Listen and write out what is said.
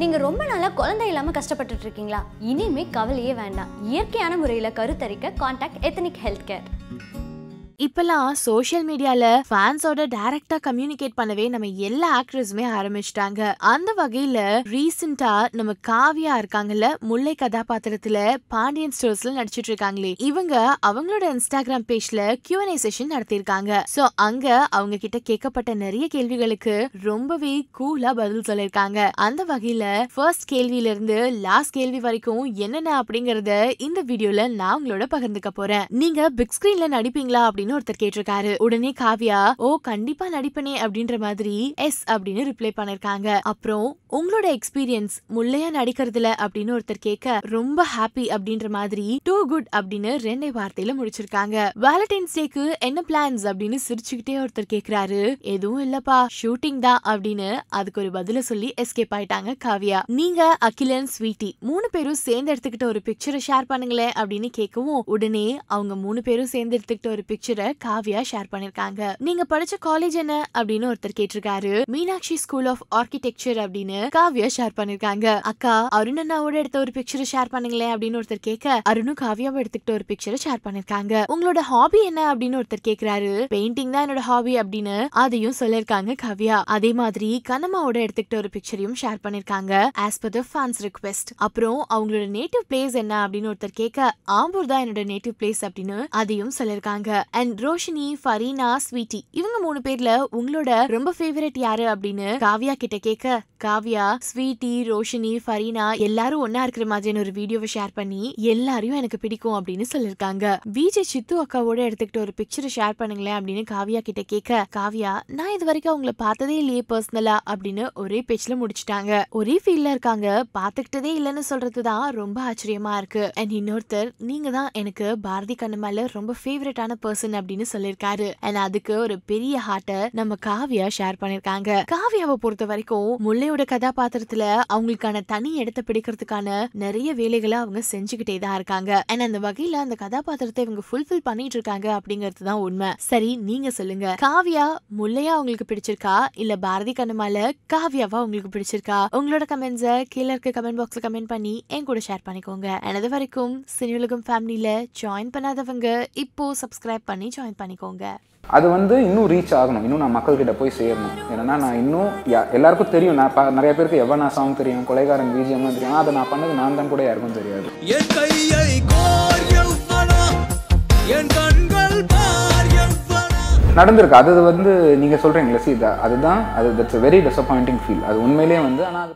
நீங்கள் ரொம்ப நாளாக குழந்தை இல்லாமல் கஷ்டப்பட்டுட்டு இருக்கீங்களா இனிமேல் கவலையே வேண்டாம் இயற்கையான முறையில் கருத்தரிக்க கான்டாக்ட் எத்தனிக் ஹெல்த் கேர் இப்பெல்லாம் சோசியல் மீடியால ஃபேன்ஸோட டைரக்டா கம்யூனிகேட் பண்ணவே நம்ம எல்லா ஆக்டர்ஸுமே ஆரம்பிச்சிட்டாங்க அந்த வகையில ரீசெண்டா நம்ம காவியா இருக்காங்கல்ல முல்லை கதாபாத்திரத்துல பாண்டியன் ஸ்டோர்ஸ்ல நடிச்சிட்டு இருக்காங்களே இவங்க அவங்களோட இன்ஸ்டாகிராம் பேஜ்ல கியூஎன்ஏ செஷன் நடத்தியிருக்காங்க சோ அங்க அவங்க கிட்ட கேட்கப்பட்ட நிறைய கேள்விகளுக்கு ரொம்பவே கூலா பதில் சொல்லியிருக்காங்க அந்த வகையில ஃபர்ஸ்ட் கேள்வியில இருந்து லாஸ்ட் கேள்வி வரைக்கும் என்னென்ன அப்படிங்கறத இந்த வீடியோல நான் உங்களோட பகிர்ந்துக்க போறேன் நீங்க பிக் ஸ்கிரீன்ல நடிப்பீங்களா அப்படின்னு அப்படின்னு ஒருத்தர் கேட்டிருக்காரு உடனே காவியா ஓ கண்டிப்பா நடிப்பனே அப்படின்ற மாதிரி எஸ் அப்படின்னு ரிப்ளை பண்ணிருக்காங்க அப்புறம் உங்களோட எக்ஸ்பீரியன்ஸ் முல்லையா நடிக்கிறதுல அப்படின்னு ஒருத்தர் கேட்க ரொம்ப ஹாப்பி அப்படின்ற மாதிரி டூ குட் அப்படின்னு ரெண்டே வார்த்தையில முடிச்சிருக்காங்க வேலண்டைன்ஸ் டேக்கு என்ன பிளான்ஸ் அப்படின்னு சிரிச்சுக்கிட்டே ஒருத்தர் கேக்குறாரு எதுவும் இல்லப்பா ஷூட்டிங் தான் அப்படின்னு அதுக்கு ஒரு பதில சொல்லி எஸ்கேப் ஆயிட்டாங்க காவியா நீங்க அகிலன் ஸ்வீட்டி மூணு பேரும் சேர்ந்து எடுத்துக்கிட்ட ஒரு பிக்சரை ஷேர் பண்ணுங்களேன் அப்படின்னு கேட்கவும் உடனே அவங்க மூணு பேரும் சேர்ந்து எடுத்துக்கிட்ட ஒரு பிக்சர் பேரை காவியா ஷேர் பண்ணிருக்காங்க நீங்க படிச்ச காலேஜ் என்ன அப்படின்னு ஒருத்தர் கேட்டிருக்காரு மீனாட்சி ஸ்கூல் ஆஃப் ஆர்கிடெக்சர் அப்படின்னு காவியா ஷேர் பண்ணிருக்காங்க அக்கா அருண் அண்ணாவோட எடுத்த ஒரு பிக்சரை ஷேர் பண்ணுங்களேன் அப்படின்னு ஒருத்தர் கேட்க அருணும் காவியாவை எடுத்துக்கிட்ட ஒரு பிக்சரை ஷேர் பண்ணிருக்காங்க உங்களோட ஹாபி என்ன அப்படின்னு ஒருத்தர் கேக்குறாரு பெயிண்டிங் தான் என்னோட ஹாபி அப்படின்னு அதையும் சொல்லிருக்காங்க காவியா அதே மாதிரி கனமாவோட எடுத்துக்கிட்ட ஒரு பிக்சரையும் ஷேர் பண்ணிருக்காங்க as per the fans request அப்புறம் அவங்களோட நேட்டிவ் பிளேஸ் என்ன அப்படின்னு ஒருத்தர் கேட்க ஆம்பூர் தான் என்னோட நேட்டிவ் பிளேஸ் அப்படின்னு அதையும் சொல்லிருக்காங்க அண்ட் அண்ட் ரோஷினி ஃபரீனா ஸ்வீட்டி இவங்க மூணு பேர்ல உங்களோட ரொம்ப ஃபேவரட் யாரு அப்படின்னு காவ்யா கிட்ட கேட்க காவ்யா ஸ்வீட்டி ரோஷினி ஃபரீனா எல்லாரும் ஒன்னா இருக்கிற மாதிரியான ஒரு வீடியோவை ஷேர் பண்ணி எல்லாரையும் எனக்கு பிடிக்கும் அப்படின்னு சொல்லியிருக்காங்க விஜே சித்து அக்காவோட எடுத்துக்கிட்ட ஒரு பிக்சரை ஷேர் பண்ணுங்களேன் அப்படின்னு காவ்யா கிட்ட கேட்க காவ்யா நான் இது வரைக்கும் அவங்கள பார்த்ததே இல்லையே பர்சனலா அப்படின்னு ஒரே பேச்சுல முடிச்சுட்டாங்க ஒரே ஃபீல்ட்ல இருக்காங்க பாத்துக்கிட்டதே இல்லைன்னு சொல்றதுதான் ரொம்ப ஆச்சரியமா இருக்கு அண்ட் இன்னொருத்தர் நீங்க தான் எனக்கு பாரதி கண்ணமால ரொம்ப ஃபேவரட்டான பர்சன் அப்படின்னு சொல்லியிருக்காரு அண்ட் அதுக்கு ஒரு பெரிய ஹார்ட்டை நம்ம காவ்யா ஷேர் பண்ணிருக்காங்க காவ்யாவை பொறுத்த வரைக்கும் முல்லை அன்னையோட கதாபாத்திரத்துல அவங்களுக்கான தனி இடத்தை பிடிக்கிறதுக்கான நிறைய வேலைகளை அவங்க செஞ்சுக்கிட்டே தான் இருக்காங்க அண்ட் அந்த வகையில அந்த கதாபாத்திரத்தை இவங்க ஃபுல்ஃபில் பண்ணிட்டு இருக்காங்க அப்படிங்கிறது தான் உண்மை சரி நீங்க சொல்லுங்க காவியா முல்லையா உங்களுக்கு பிடிச்சிருக்கா இல்ல பாரதி கண்ணமால காவியாவா உங்களுக்கு பிடிச்சிருக்கா உங்களோட கமெண்ட்ஸை கீழே இருக்க கமெண்ட் பாக்ஸ்ல கமெண்ட் பண்ணி என் கூட ஷேர் பண்ணிக்கோங்க எனது வரைக்கும் சினிமலகம் ஃபேமிலியில ஜாயின் பண்ணாதவங்க இப்போ சப்ஸ்கிரைப் பண்ணி ஜாயின் பண்ணிக்கோங்க அது வந்து இன்னும் ரீச் ஆகணும் இன்னும் நான் மக்கள்கிட்ட போய் சேரணும் ஏன்னா நான் இன்னும் எல்லாருக்கும் தெரியும் நான் நிறைய பேருக்கு எவ்வளோ சாங் தெரியும் கொலைகாரன் பிஜிஎம்லாம் தெரியும் அதை நான் பண்ணது நான் தான் கூட யாருக்கும் தெரியாது நடந்திருக்கு அது வந்து நீங்கள் சொல்கிறீங்களே சீதா அதுதான் அது தட்ஸ் வெரி டிசப்பாயிண்டிங் ஃபீல் அது உண்மையிலேயே வந்து ஆனால்